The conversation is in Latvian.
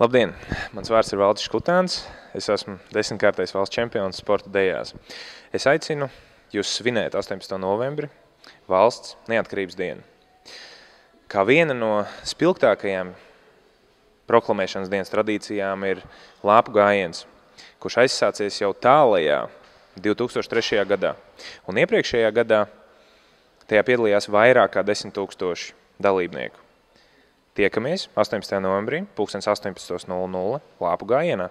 Labdien! Mans vārds ir Valdis Kutāns. Es esmu desmitkārtais valsts čempions sporta dejās. Es aicinu jūs svinēt 18. novembri valsts neatkarības dienu. Kā viena no spilgtākajām proklamēšanas dienas tradīcijām ir lāpu gājiens, kurš aizsācies jau tālajā 2003. gadā. Un iepriekšējā gadā tajā piedalījās vairāk kā 10 tūkstoši dalībnieku. Tiekamies 18. novembrī 18.00 Lāpu gājienā.